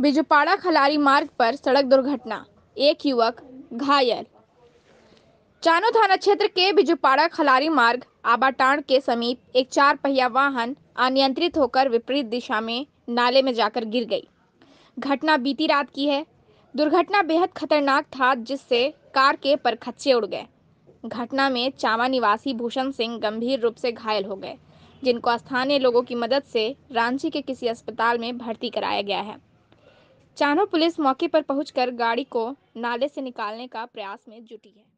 बिजुपाड़ा खलारी मार्ग पर सड़क दुर्घटना एक युवक घायल चानो थाना क्षेत्र के बिजुपाड़ा खलारी मार्ग आबाटाण के समीप एक चार पहिया वाहन अनियंत्रित होकर विपरीत दिशा में नाले में जाकर गिर गई घटना बीती रात की है दुर्घटना बेहद खतरनाक था जिससे कार के परखच्चे उड़ गए घटना में चावा निवासी भूषण सिंह गंभीर रूप से घायल हो गए जिनको स्थानीय लोगों की मदद से रांची के किसी अस्पताल में भर्ती कराया गया है चान्हो पुलिस मौके पर पहुंचकर गाड़ी को नाले से निकालने का प्रयास में जुटी है